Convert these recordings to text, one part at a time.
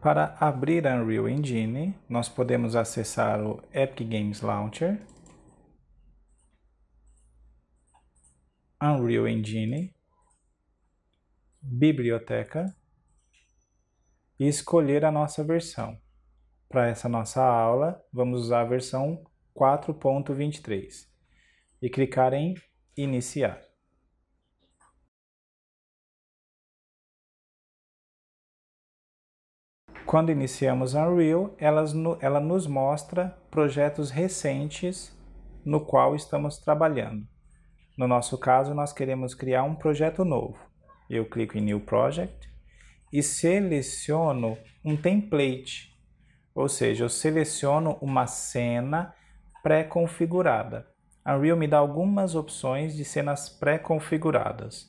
Para abrir a Unreal Engine, nós podemos acessar o Epic Games Launcher, Unreal Engine, Biblioteca e escolher a nossa versão. Para essa nossa aula, vamos usar a versão 4.23 e clicar em Iniciar. Quando iniciamos Unreal, elas, ela nos mostra projetos recentes no qual estamos trabalhando. No nosso caso, nós queremos criar um projeto novo. Eu clico em New Project e seleciono um template, ou seja, eu seleciono uma cena pré-configurada. Unreal me dá algumas opções de cenas pré-configuradas,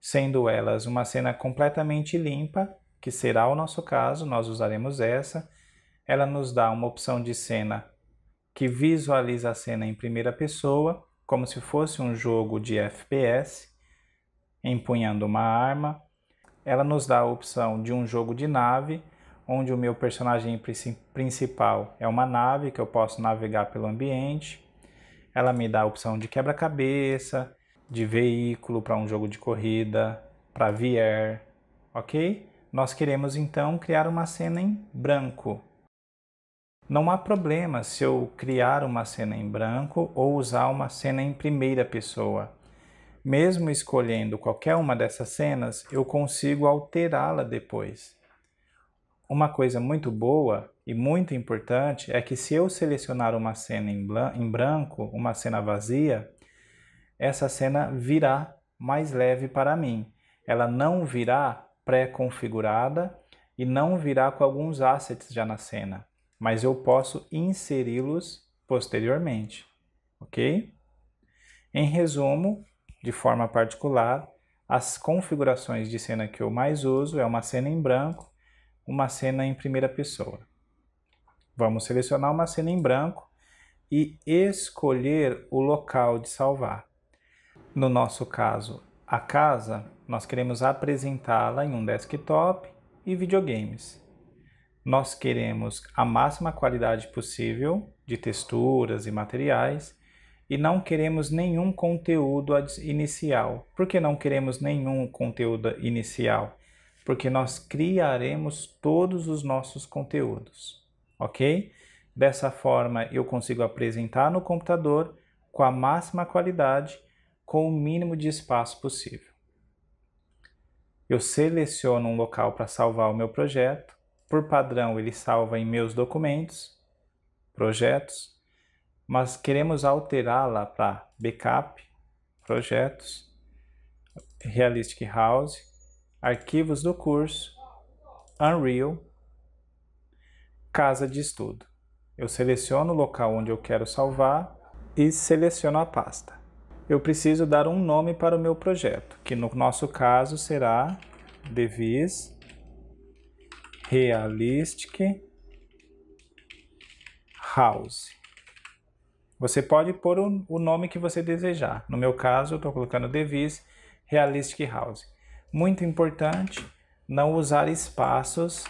sendo elas uma cena completamente limpa que será o nosso caso, nós usaremos essa. Ela nos dá uma opção de cena que visualiza a cena em primeira pessoa, como se fosse um jogo de FPS, empunhando uma arma. Ela nos dá a opção de um jogo de nave, onde o meu personagem principal é uma nave que eu posso navegar pelo ambiente. Ela me dá a opção de quebra-cabeça, de veículo para um jogo de corrida, para VR, ok? Nós queremos então criar uma cena em branco. Não há problema se eu criar uma cena em branco ou usar uma cena em primeira pessoa. Mesmo escolhendo qualquer uma dessas cenas, eu consigo alterá-la depois. Uma coisa muito boa e muito importante é que se eu selecionar uma cena em branco, uma cena vazia, essa cena virá mais leve para mim. Ela não virá pré-configurada e não virá com alguns assets já na cena, mas eu posso inseri-los posteriormente, ok? Em resumo, de forma particular, as configurações de cena que eu mais uso é uma cena em branco, uma cena em primeira pessoa. Vamos selecionar uma cena em branco e escolher o local de salvar. No nosso caso, a casa, nós queremos apresentá-la em um desktop e videogames. Nós queremos a máxima qualidade possível de texturas e materiais e não queremos nenhum conteúdo inicial. Por que não queremos nenhum conteúdo inicial? Porque nós criaremos todos os nossos conteúdos, ok? Dessa forma, eu consigo apresentar no computador com a máxima qualidade, com o mínimo de espaço possível eu seleciono um local para salvar o meu projeto. Por padrão, ele salva em meus documentos, projetos, mas queremos alterá-la para backup, projetos, Realistic House, arquivos do curso, Unreal, casa de estudo. Eu seleciono o local onde eu quero salvar e seleciono a pasta eu preciso dar um nome para o meu projeto, que no nosso caso será Devis Realistic House. Você pode pôr o nome que você desejar. No meu caso, eu estou colocando Devis Realistic House. Muito importante não usar espaços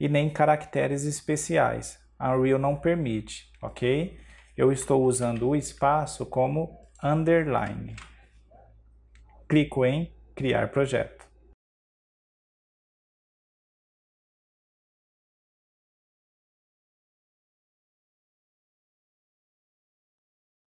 e nem caracteres especiais. A Unreal não permite, ok? Eu estou usando o espaço como underline. Clico em criar projeto.